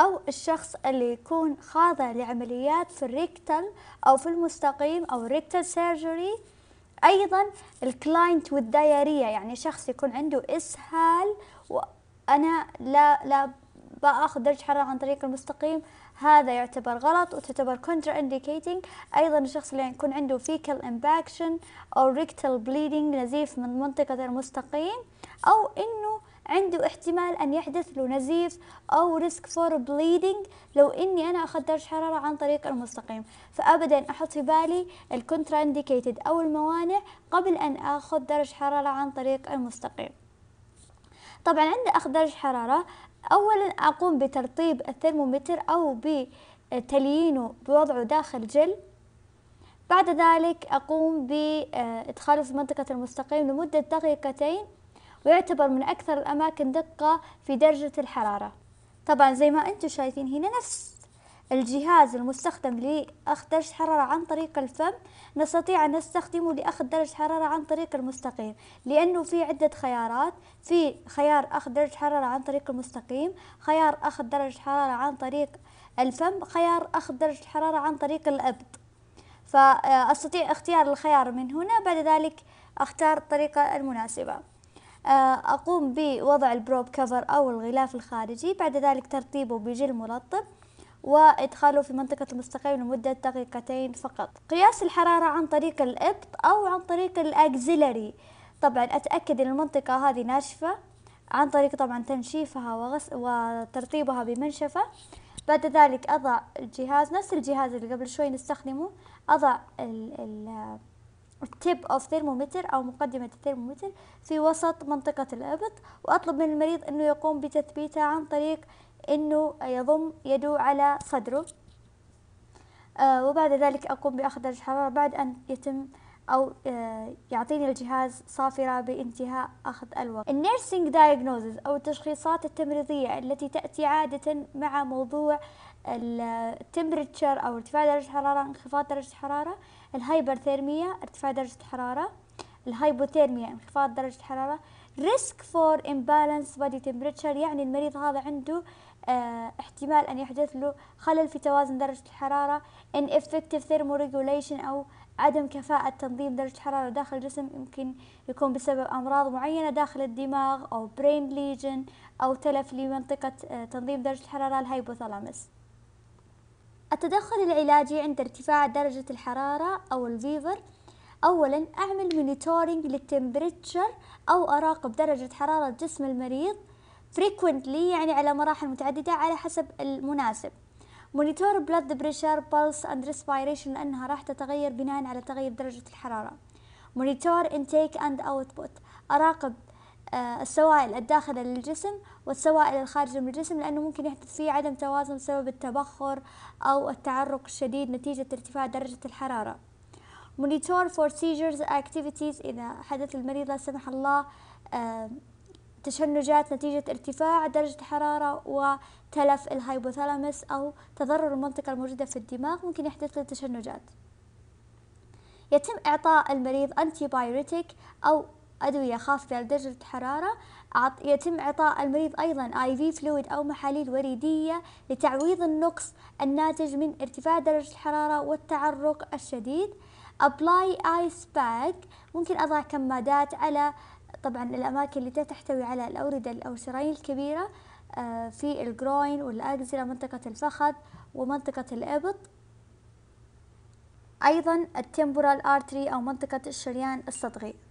أو الشخص اللي يكون خاضع لعمليات في الريكتال أو في المستقيم أو الريكتال سيرجري أيضا الكلاينت والديارية يعني شخص يكون عنده إسهال وأنا لا لا باخذ درجة حرارة عن طريق المستقيم هذا يعتبر غلط وتعتبر كونتر انديكيتنج ايضا الشخص اللي يكون عنده فيكال امباكشن او ريكتال بليدنج نزيف من منطقة المستقيم او انه عنده احتمال أن يحدث له نزيف أو ريسك فور بليدنج لو إني أنا أخذت درجة حرارة عن طريق المستقيم فأبدا أحط في بالي الكونترا انديكيتد أو الموانع قبل أن أخذ درجة حرارة عن طريق المستقيم طبعا عند أخذ درجة حرارة أولا أقوم بترطيب الثرمومتر أو بتليينه بوضعه داخل جل بعد ذلك أقوم بإدخاله في منطقة المستقيم لمدة دقيقتين ويعتبر من أكثر الأماكن دقة في درجة الحرارة طبعا زي ما أنتم شايفين هنا نفس الجهاز المستخدم لأخذ درجة حرارة عن طريق الفم نستطيع أن نستخدمه لأخذ درجة حرارة عن طريق المستقيم لأنه في عدة خيارات في خيار أخذ درجة حرارة عن طريق المستقيم خيار أخذ درجة حرارة عن طريق الفم خيار أخذ درجة حرارة عن طريق الأبد فأستطيع اختيار الخيار من هنا بعد ذلك أختار الطريقة المناسبة آه، أقوم بوضع البروب كفر أو الغلاف الخارجي بعد ذلك ترطيبه بجل مرطب وإدخاله في منطقة المستقيم لمدة دقيقتين فقط قياس الحرارة عن طريق الإبط أو عن طريق الأكزيلري طبعا أتأكد أن المنطقة هذه ناشفة عن طريق طبعا تنشيفها وغس وترطيبها بمنشفة بعد ذلك أضع الجهاز نفس الجهاز اللي قبل شوي نستخدمه أضع ال ال tip of thermometer أو مقدمة الثيرمومتر في وسط منطقة الإبط وأطلب من المريض أنه يقوم بتثبيته عن طريق أنه يضم يده على صدره آه، وبعد ذلك أقوم بأخذ درجة حرارة بعد أن يتم أو آه، يعطيني الجهاز صافرة بانتهاء أخذ الوقت النيرسينج دايجنوزز أو التشخيصات التمريضية التي تأتي عادة مع موضوع التمبرتشر أو ارتفاع درجة الحرارة انخفاض درجة الحرارة الهايبرثيرمية ارتفاع درجة الحرارة الهايبوثيرميا انخفاض درجة الحرارة ريسك فور امبالانس بادي تمبريتشر يعني المريض هذا عنده اه احتمال ان يحدث له خلل في توازن درجه الحراره ان ثيرمو thermoregulation او عدم كفاءة تنظيم درجة الحرارة داخل الجسم يمكن يكون بسبب أمراض معينة داخل الدماغ أو برين ليجن أو تلف لمنطقة آه، تنظيم درجة الحرارة الهايبوثالامس التدخل العلاجي عند ارتفاع درجة الحرارة أو الفيفر أولا أعمل مونيتورنج للتمبريتشر أو أراقب درجة حرارة جسم المريض frequently يعني على مراحل متعددة على حسب المناسب مونيتور بلاد بريشر بلس اند ريسبيريشن لأنها راح تتغير بناء على تغير درجة الحرارة مونيتور intake and output أراقب آه، السوائل الداخلة للجسم والسوائل الخارجة من الجسم لأنه ممكن يحدث فيه عدم توازن بسبب التبخر أو التعرق الشديد نتيجة ارتفاع درجة الحرارة مونيتور فور سيجرز اكتيفيتيز اذا حدث المريض لا سمح الله تشنجات نتيجة ارتفاع درجة حرارة وتلف الهايبوثالامس أو تضرر المنطقة الموجودة في الدماغ ممكن يحدث له تشنجات يتم إعطاء المريض أنتي بايريتيك أو أدوية خافضة لدرجة الحرارة يتم إعطاء المريض أيضا آي في فلويد أو محاليل وريدية لتعويض النقص الناتج من ارتفاع درجة الحرارة والتعرق الشديد ابلاي ايس باك ممكن اضع كمادات على طبعا الاماكن اللي تحتوي على الاوردة او الشرايين الكبيرة آه، في الجروين والاجزرة منطقة الفخذ ومنطقة الابط ايضا التمبورال ارتري او منطقة الشريان الصدغي